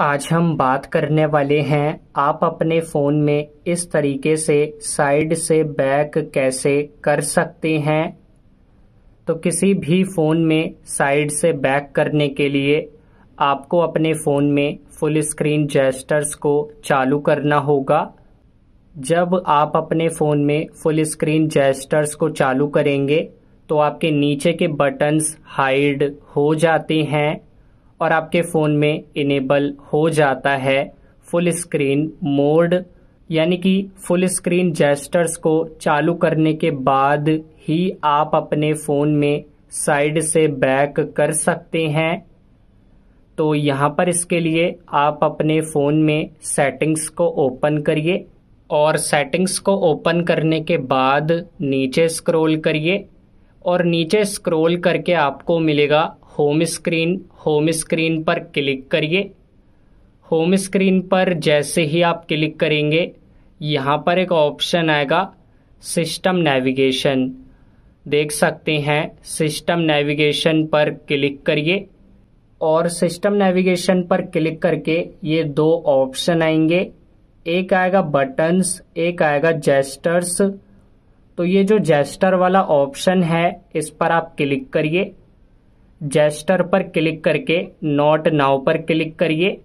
आज हम बात करने वाले हैं आप अपने फ़ोन में इस तरीके से साइड से बैक कैसे कर सकते हैं तो किसी भी फ़ोन में साइड से बैक करने के लिए आपको अपने फ़ोन में फुल स्क्रीन जेस्टर्स को चालू करना होगा जब आप अपने फ़ोन में फुल स्क्रीन जेस्टर्स को चालू करेंगे तो आपके नीचे के बटन्स हाइड हो जाते हैं और आपके फ़ोन में इनेबल हो जाता है फुल स्क्रीन मोड यानी कि फुल स्क्रीन जेस्टर्स को चालू करने के बाद ही आप अपने फ़ोन में साइड से बैक कर सकते हैं तो यहाँ पर इसके लिए आप अपने फ़ोन में सेटिंग्स को ओपन करिए और सेटिंग्स को ओपन करने के बाद नीचे स्क्रॉल करिए और नीचे स्क्रॉल करके आपको मिलेगा होम स्क्रीन होम स्क्रीन पर क्लिक करिए होम स्क्रीन पर जैसे ही आप क्लिक करेंगे यहाँ पर एक ऑप्शन आएगा सिस्टम नेविगेशन देख सकते हैं सिस्टम नेविगेशन पर क्लिक करिए और सिस्टम नेविगेशन पर क्लिक करके ये दो ऑप्शन आएंगे एक आएगा बटन्स एक आएगा जेस्टर्स तो ये जो जेस्टर वाला ऑप्शन है इस पर आप क्लिक करिए जेस्टर पर क्लिक करके नॉट नाव पर क्लिक करिए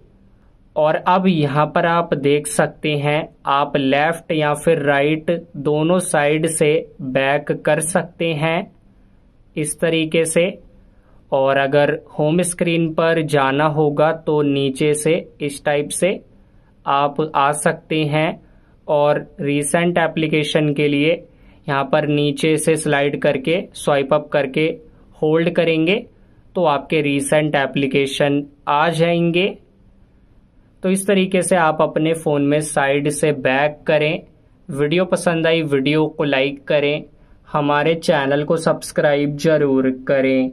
और अब यहाँ पर आप देख सकते हैं आप लेफ़्ट या फिर राइट दोनों साइड से बैक कर सकते हैं इस तरीके से और अगर होम स्क्रीन पर जाना होगा तो नीचे से इस टाइप से आप आ सकते हैं और रीसेंट एप्लीकेशन के लिए यहाँ पर नीचे से स्लाइड करके स्वाइप अप करके होल्ड करेंगे तो आपके रिसेंट एप्लीकेशन आ जाएंगे तो इस तरीके से आप अपने फ़ोन में साइड से बैक करें वीडियो पसंद आई वीडियो को लाइक करें हमारे चैनल को सब्सक्राइब ज़रूर करें